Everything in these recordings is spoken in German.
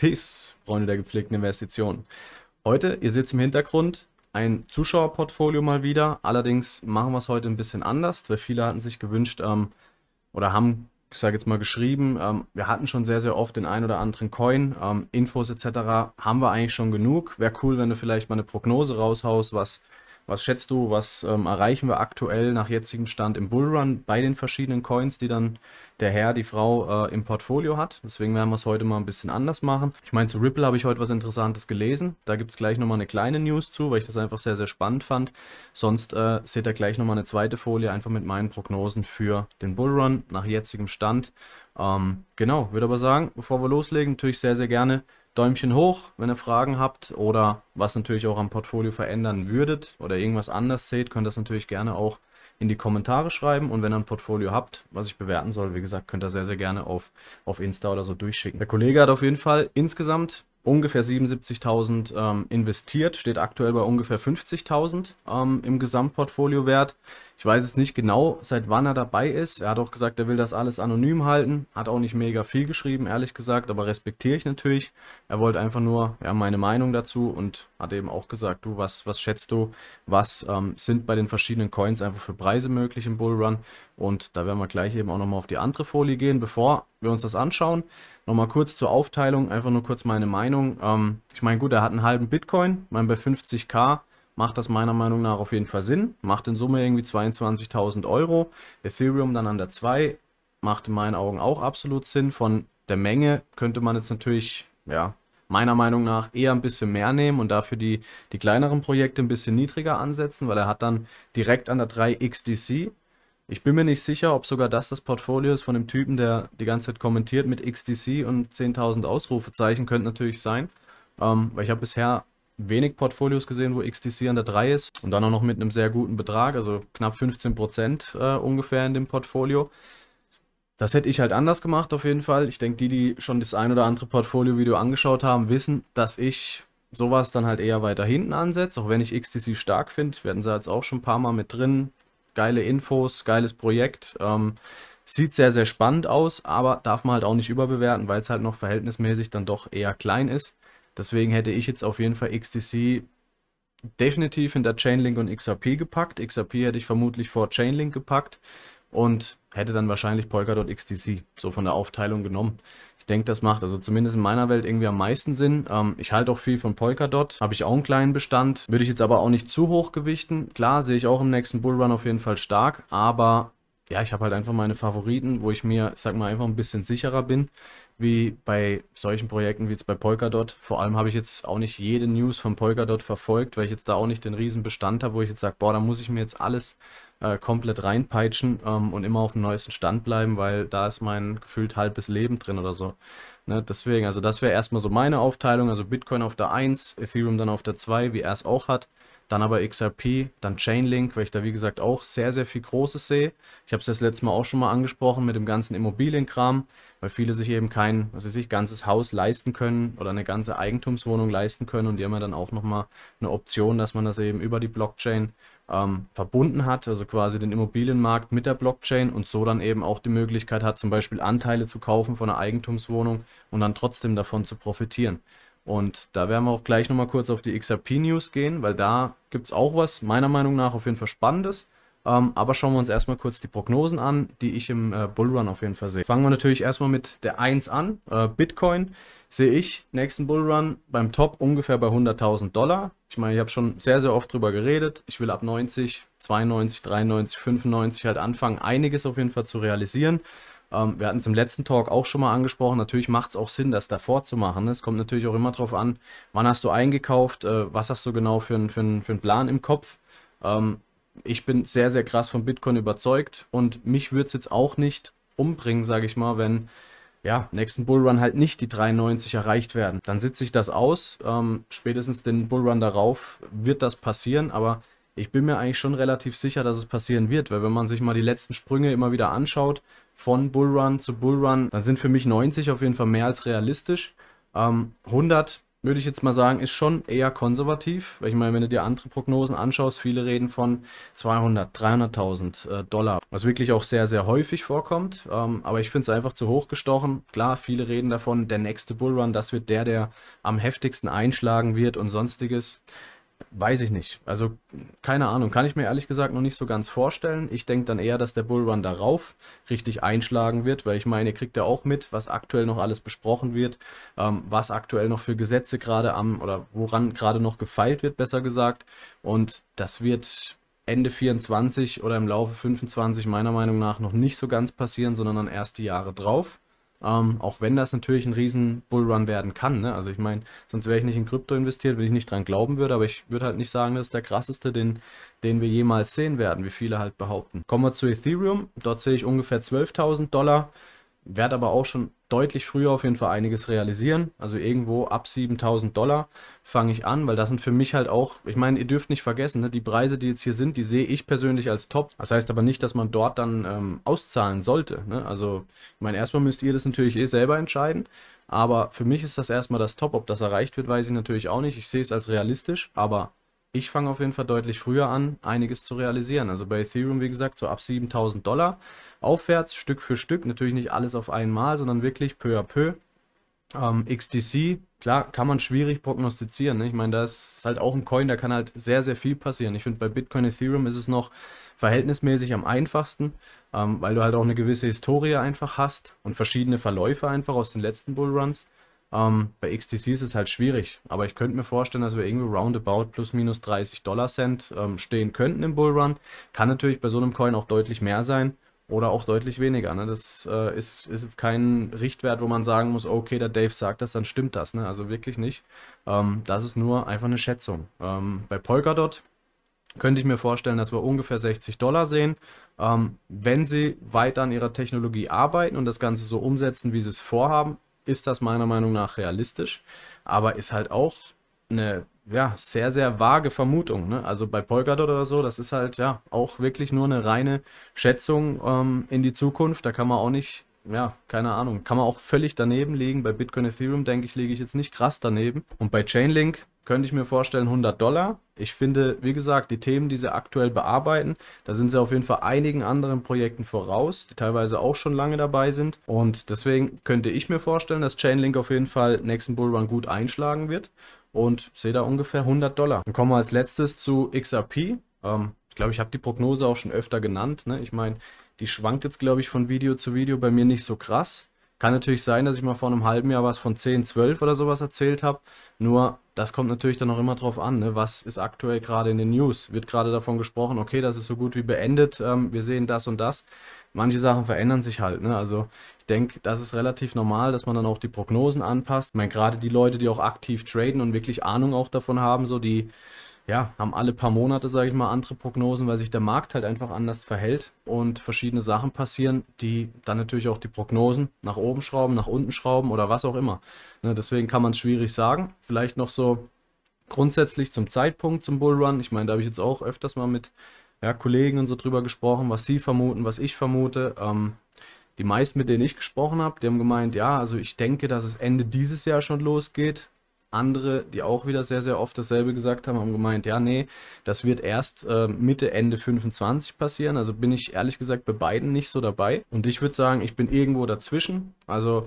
Peace, Freunde der gepflegten Investitionen. Heute, ihr seht es im Hintergrund, ein Zuschauerportfolio mal wieder. Allerdings machen wir es heute ein bisschen anders, weil viele hatten sich gewünscht ähm, oder haben, ich sage jetzt mal, geschrieben, ähm, wir hatten schon sehr, sehr oft den einen oder anderen Coin, ähm, Infos etc. haben wir eigentlich schon genug. Wäre cool, wenn du vielleicht mal eine Prognose raushaust, was was schätzt du, was ähm, erreichen wir aktuell nach jetzigem Stand im Bullrun bei den verschiedenen Coins, die dann der Herr, die Frau äh, im Portfolio hat? Deswegen werden wir es heute mal ein bisschen anders machen. Ich meine, zu Ripple habe ich heute was Interessantes gelesen. Da gibt es gleich nochmal eine kleine News zu, weil ich das einfach sehr, sehr spannend fand. Sonst äh, seht ihr gleich nochmal eine zweite Folie, einfach mit meinen Prognosen für den Bullrun nach jetzigem Stand ähm, genau, würde aber sagen, bevor wir loslegen, natürlich sehr, sehr gerne Däumchen hoch, wenn ihr Fragen habt oder was natürlich auch am Portfolio verändern würdet oder irgendwas anders seht, könnt ihr das natürlich gerne auch in die Kommentare schreiben und wenn ihr ein Portfolio habt, was ich bewerten soll, wie gesagt, könnt ihr sehr, sehr gerne auf, auf Insta oder so durchschicken. Der Kollege hat auf jeden Fall insgesamt ungefähr 77.000 ähm, investiert, steht aktuell bei ungefähr 50.000 ähm, im Gesamtportfoliowert. wert ich weiß es nicht genau, seit wann er dabei ist. Er hat auch gesagt, er will das alles anonym halten. Hat auch nicht mega viel geschrieben, ehrlich gesagt, aber respektiere ich natürlich. Er wollte einfach nur ja, meine Meinung dazu und hat eben auch gesagt, du, was, was schätzt du, was ähm, sind bei den verschiedenen Coins einfach für Preise möglich im Bullrun? Und da werden wir gleich eben auch nochmal auf die andere Folie gehen. Bevor wir uns das anschauen, nochmal kurz zur Aufteilung, einfach nur kurz meine Meinung. Ähm, ich meine, gut, er hat einen halben Bitcoin, ich meine, bei 50k macht das meiner Meinung nach auf jeden Fall Sinn. Macht in Summe irgendwie 22.000 Euro. Ethereum dann an der 2 macht in meinen Augen auch absolut Sinn. Von der Menge könnte man jetzt natürlich, ja, meiner Meinung nach eher ein bisschen mehr nehmen und dafür die, die kleineren Projekte ein bisschen niedriger ansetzen, weil er hat dann direkt an der 3 XDC. Ich bin mir nicht sicher, ob sogar das das Portfolio ist von dem Typen, der die ganze Zeit kommentiert mit XDC und 10.000 Ausrufezeichen, könnte natürlich sein. Ähm, weil ich habe bisher wenig Portfolios gesehen, wo XTC an der 3 ist und dann auch noch mit einem sehr guten Betrag, also knapp 15 Prozent äh, ungefähr in dem Portfolio. Das hätte ich halt anders gemacht auf jeden Fall. Ich denke, die, die schon das ein oder andere Portfolio-Video angeschaut haben, wissen, dass ich sowas dann halt eher weiter hinten ansetze, auch wenn ich XTC stark finde. Werden sie jetzt auch schon ein paar Mal mit drin. Geile Infos, geiles Projekt. Ähm, Sieht sehr, sehr spannend aus, aber darf man halt auch nicht überbewerten, weil es halt noch verhältnismäßig dann doch eher klein ist. Deswegen hätte ich jetzt auf jeden Fall XTC definitiv hinter Chainlink und XRP gepackt. XRP hätte ich vermutlich vor Chainlink gepackt und hätte dann wahrscheinlich Polkadot XTC so von der Aufteilung genommen. Ich denke, das macht also zumindest in meiner Welt irgendwie am meisten Sinn. Ähm, ich halte auch viel von Polkadot, habe ich auch einen kleinen Bestand, würde ich jetzt aber auch nicht zu hoch gewichten. Klar, sehe ich auch im nächsten Bullrun auf jeden Fall stark, aber ja, ich habe halt einfach meine Favoriten, wo ich mir, ich sag mal, einfach ein bisschen sicherer bin wie bei solchen Projekten wie jetzt bei Polkadot. Vor allem habe ich jetzt auch nicht jede News von Polkadot verfolgt, weil ich jetzt da auch nicht den riesen Bestand habe, wo ich jetzt sage, boah, da muss ich mir jetzt alles äh, komplett reinpeitschen ähm, und immer auf dem neuesten Stand bleiben, weil da ist mein gefühlt halbes Leben drin oder so. Ne? Deswegen, also das wäre erstmal so meine Aufteilung, also Bitcoin auf der 1, Ethereum dann auf der 2, wie er es auch hat. Dann aber XRP, dann Chainlink, weil ich da wie gesagt auch sehr, sehr viel Großes sehe. Ich habe es das letzte Mal auch schon mal angesprochen mit dem ganzen Immobilienkram, weil viele sich eben kein, was weiß ich, ganzes Haus leisten können oder eine ganze Eigentumswohnung leisten können und die haben ja dann auch nochmal eine Option, dass man das eben über die Blockchain ähm, verbunden hat, also quasi den Immobilienmarkt mit der Blockchain und so dann eben auch die Möglichkeit hat, zum Beispiel Anteile zu kaufen von einer Eigentumswohnung und dann trotzdem davon zu profitieren. Und da werden wir auch gleich nochmal kurz auf die XRP-News gehen, weil da gibt es auch was, meiner Meinung nach, auf jeden Fall Spannendes. Ähm, aber schauen wir uns erstmal kurz die Prognosen an, die ich im äh, Bullrun auf jeden Fall sehe. Fangen wir natürlich erstmal mit der 1 an. Äh, Bitcoin sehe ich nächsten Bullrun beim Top ungefähr bei 100.000 Dollar. Ich meine, ich habe schon sehr, sehr oft drüber geredet. Ich will ab 90, 92, 93, 95 halt anfangen, einiges auf jeden Fall zu realisieren. Ähm, wir hatten es im letzten Talk auch schon mal angesprochen. Natürlich macht es auch Sinn, das davor zu machen. Es kommt natürlich auch immer darauf an, wann hast du eingekauft, äh, was hast du genau für, für, für einen Plan im Kopf. Ähm, ich bin sehr, sehr krass von Bitcoin überzeugt und mich würde es jetzt auch nicht umbringen, sage ich mal, wenn ja, nächsten Bullrun halt nicht die 93 erreicht werden. Dann sitze ich das aus. Ähm, spätestens den Bullrun darauf wird das passieren, aber ich bin mir eigentlich schon relativ sicher, dass es passieren wird, weil wenn man sich mal die letzten Sprünge immer wieder anschaut, von Bullrun zu Bullrun, dann sind für mich 90 auf jeden Fall mehr als realistisch. Ähm, 100 würde ich jetzt mal sagen, ist schon eher konservativ. Ich meine, wenn du dir andere Prognosen anschaust, viele reden von 200, 300.000 äh, Dollar, was wirklich auch sehr, sehr häufig vorkommt. Ähm, aber ich finde es einfach zu hoch gestochen. Klar, viele reden davon, der nächste Bullrun, das wird der, der am heftigsten einschlagen wird und sonstiges. Weiß ich nicht. Also keine Ahnung, kann ich mir ehrlich gesagt noch nicht so ganz vorstellen. Ich denke dann eher, dass der Bullrun darauf richtig einschlagen wird, weil ich meine, kriegt er auch mit, was aktuell noch alles besprochen wird, ähm, was aktuell noch für Gesetze gerade am oder woran gerade noch gefeilt wird, besser gesagt. Und das wird Ende 24 oder im Laufe 25 meiner Meinung nach noch nicht so ganz passieren, sondern dann erst die Jahre drauf. Ähm, auch wenn das natürlich ein riesen Bullrun werden kann. Ne? Also ich meine, sonst wäre ich nicht in Krypto investiert, wenn ich nicht dran glauben würde. Aber ich würde halt nicht sagen, das ist der krasseste, den, den wir jemals sehen werden, wie viele halt behaupten. Kommen wir zu Ethereum. Dort sehe ich ungefähr 12.000 Dollar. Wert aber auch schon deutlich früher auf jeden Fall einiges realisieren. Also irgendwo ab 7000 Dollar fange ich an, weil das sind für mich halt auch, ich meine, ihr dürft nicht vergessen, ne, die Preise, die jetzt hier sind, die sehe ich persönlich als top. Das heißt aber nicht, dass man dort dann ähm, auszahlen sollte. Ne? Also, ich meine, erstmal müsst ihr das natürlich eh selber entscheiden. Aber für mich ist das erstmal das Top. Ob das erreicht wird, weiß ich natürlich auch nicht. Ich sehe es als realistisch, aber ich fange auf jeden Fall deutlich früher an, einiges zu realisieren. Also bei Ethereum, wie gesagt, so ab 7000 Dollar aufwärts, Stück für Stück, natürlich nicht alles auf einmal, sondern wirklich peu à peu. Ähm, XTC, klar, kann man schwierig prognostizieren. Ne? Ich meine, das ist halt auch ein Coin, da kann halt sehr, sehr viel passieren. Ich finde, bei Bitcoin Ethereum ist es noch verhältnismäßig am einfachsten, ähm, weil du halt auch eine gewisse Historie einfach hast und verschiedene Verläufe einfach aus den letzten Bullruns. Ähm, bei XTC ist es halt schwierig, aber ich könnte mir vorstellen, dass wir irgendwie roundabout plus minus 30 Dollar Cent ähm, stehen könnten im Bullrun. Kann natürlich bei so einem Coin auch deutlich mehr sein oder auch deutlich weniger. Ne? Das äh, ist, ist jetzt kein Richtwert, wo man sagen muss, okay, der Dave sagt das, dann stimmt das. Ne? Also wirklich nicht. Ähm, das ist nur einfach eine Schätzung. Ähm, bei Polkadot könnte ich mir vorstellen, dass wir ungefähr 60 Dollar sehen. Ähm, wenn sie weiter an ihrer Technologie arbeiten und das Ganze so umsetzen, wie sie es vorhaben, ist das meiner Meinung nach realistisch, aber ist halt auch eine ja, sehr, sehr vage Vermutung. Ne? Also bei Polkadot oder so, das ist halt ja auch wirklich nur eine reine Schätzung ähm, in die Zukunft. Da kann man auch nicht ja, keine Ahnung. Kann man auch völlig daneben liegen. Bei Bitcoin Ethereum, denke ich, liege ich jetzt nicht krass daneben. Und bei Chainlink könnte ich mir vorstellen 100 Dollar. Ich finde, wie gesagt, die Themen, die sie aktuell bearbeiten, da sind sie auf jeden Fall einigen anderen Projekten voraus, die teilweise auch schon lange dabei sind. Und deswegen könnte ich mir vorstellen, dass Chainlink auf jeden Fall nächsten Bullrun gut einschlagen wird. Und sehe da ungefähr 100 Dollar. Dann kommen wir als letztes zu XRP. Ähm, ich glaube, ich habe die Prognose auch schon öfter genannt. Ne? Ich meine, die schwankt jetzt, glaube ich, von Video zu Video bei mir nicht so krass. Kann natürlich sein, dass ich mal vor einem halben Jahr was von 10, 12 oder sowas erzählt habe. Nur, das kommt natürlich dann auch immer drauf an. Ne? Was ist aktuell gerade in den News? Wird gerade davon gesprochen, okay, das ist so gut wie beendet. Ähm, wir sehen das und das. Manche Sachen verändern sich halt. Ne? Also, ich denke, das ist relativ normal, dass man dann auch die Prognosen anpasst. Ich meine, gerade die Leute, die auch aktiv traden und wirklich Ahnung auch davon haben, so die ja, haben alle paar Monate, sage ich mal, andere Prognosen, weil sich der Markt halt einfach anders verhält und verschiedene Sachen passieren, die dann natürlich auch die Prognosen nach oben schrauben, nach unten schrauben oder was auch immer. Ne, deswegen kann man es schwierig sagen. Vielleicht noch so grundsätzlich zum Zeitpunkt zum Bullrun. Ich meine, da habe ich jetzt auch öfters mal mit ja, Kollegen und so drüber gesprochen, was sie vermuten, was ich vermute. Ähm, die meisten, mit denen ich gesprochen habe, die haben gemeint, ja, also ich denke, dass es Ende dieses Jahr schon losgeht andere, die auch wieder sehr, sehr oft dasselbe gesagt haben, haben gemeint, ja, nee, das wird erst äh, Mitte, Ende 25 passieren. Also bin ich ehrlich gesagt bei beiden nicht so dabei. Und ich würde sagen, ich bin irgendwo dazwischen. Also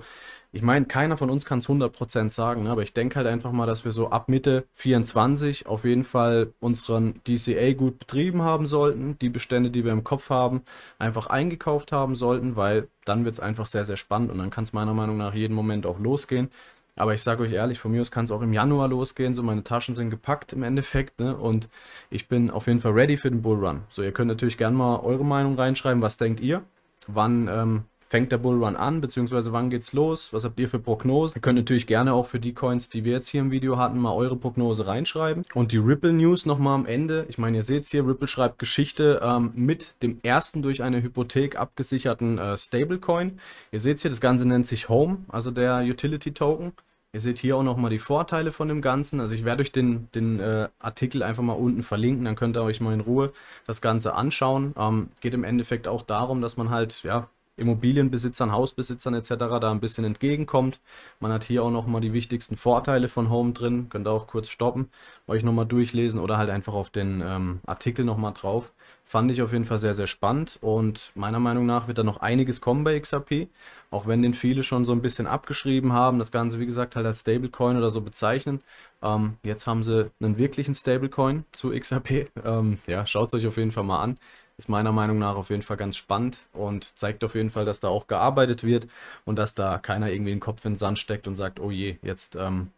ich meine, keiner von uns kann es 100% sagen, ne? aber ich denke halt einfach mal, dass wir so ab Mitte 24 auf jeden Fall unseren DCA gut betrieben haben sollten, die Bestände, die wir im Kopf haben, einfach eingekauft haben sollten, weil dann wird es einfach sehr, sehr spannend und dann kann es meiner Meinung nach jeden Moment auch losgehen. Aber ich sage euch ehrlich, von mir aus kann es auch im Januar losgehen. So, meine Taschen sind gepackt im Endeffekt. Ne? Und ich bin auf jeden Fall ready für den Bullrun. So, ihr könnt natürlich gerne mal eure Meinung reinschreiben. Was denkt ihr? Wann ähm, fängt der Bullrun an, beziehungsweise wann geht's los? Was habt ihr für Prognosen? Ihr könnt natürlich gerne auch für die Coins, die wir jetzt hier im Video hatten, mal eure Prognose reinschreiben. Und die Ripple News nochmal am Ende. Ich meine, ihr seht's hier, Ripple schreibt Geschichte ähm, mit dem ersten durch eine Hypothek abgesicherten äh, Stablecoin. Ihr seht's hier, das Ganze nennt sich Home, also der Utility Token. Ihr seht hier auch nochmal die Vorteile von dem Ganzen. Also ich werde euch den, den äh, Artikel einfach mal unten verlinken, dann könnt ihr euch mal in Ruhe das Ganze anschauen. Ähm, geht im Endeffekt auch darum, dass man halt ja, Immobilienbesitzern, Hausbesitzern etc. da ein bisschen entgegenkommt. Man hat hier auch nochmal die wichtigsten Vorteile von Home drin. Könnt ihr auch kurz stoppen, euch nochmal durchlesen oder halt einfach auf den ähm, Artikel nochmal drauf. Fand ich auf jeden Fall sehr, sehr spannend und meiner Meinung nach wird da noch einiges kommen bei XRP, auch wenn den viele schon so ein bisschen abgeschrieben haben, das Ganze wie gesagt halt als Stablecoin oder so bezeichnen. Ähm, jetzt haben sie einen wirklichen Stablecoin zu XRP. Ähm, ja, schaut es euch auf jeden Fall mal an ist meiner Meinung nach auf jeden Fall ganz spannend und zeigt auf jeden Fall, dass da auch gearbeitet wird und dass da keiner irgendwie den Kopf in den Sand steckt und sagt, oh je, jetzt ähm,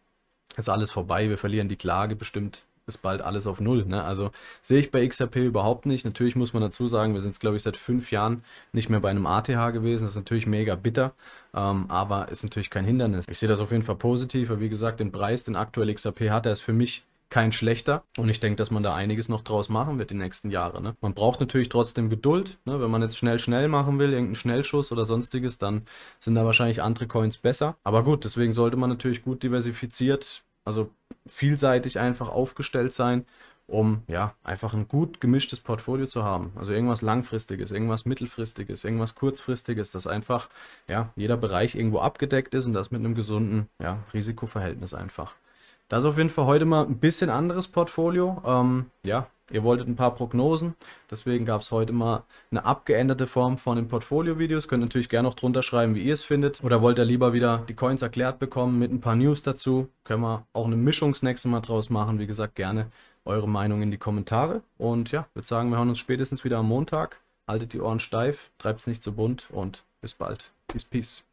ist alles vorbei, wir verlieren die Klage, bestimmt ist bald alles auf Null. Ne? Also sehe ich bei XRP überhaupt nicht. Natürlich muss man dazu sagen, wir sind es glaube ich, seit fünf Jahren nicht mehr bei einem ATH gewesen. Das ist natürlich mega bitter, ähm, aber ist natürlich kein Hindernis. Ich sehe das auf jeden Fall positiv, weil wie gesagt, den Preis, den aktuell XRP hat, der ist für mich kein schlechter. Und ich denke, dass man da einiges noch draus machen wird die nächsten Jahre. Ne? Man braucht natürlich trotzdem Geduld. Ne? Wenn man jetzt schnell, schnell machen will, irgendeinen Schnellschuss oder sonstiges, dann sind da wahrscheinlich andere Coins besser. Aber gut, deswegen sollte man natürlich gut diversifiziert, also vielseitig einfach aufgestellt sein um ja einfach ein gut gemischtes Portfolio zu haben. Also irgendwas langfristiges, irgendwas mittelfristiges, irgendwas kurzfristiges, dass einfach ja jeder Bereich irgendwo abgedeckt ist und das mit einem gesunden ja, Risikoverhältnis einfach. Das ist auf jeden Fall heute mal ein bisschen anderes Portfolio. Ähm, ja, ihr wolltet ein paar Prognosen, deswegen gab es heute mal eine abgeänderte Form von den Portfolio-Videos. Könnt natürlich gerne noch drunter schreiben, wie ihr es findet. Oder wollt ihr lieber wieder die Coins erklärt bekommen mit ein paar News dazu? Können wir auch eine Mischung das nächste Mal draus machen. Wie gesagt, gerne eure Meinung in die Kommentare. Und ja, würde sagen, wir hören uns spätestens wieder am Montag. Haltet die Ohren steif, treibt es nicht zu bunt und bis bald. Peace, peace.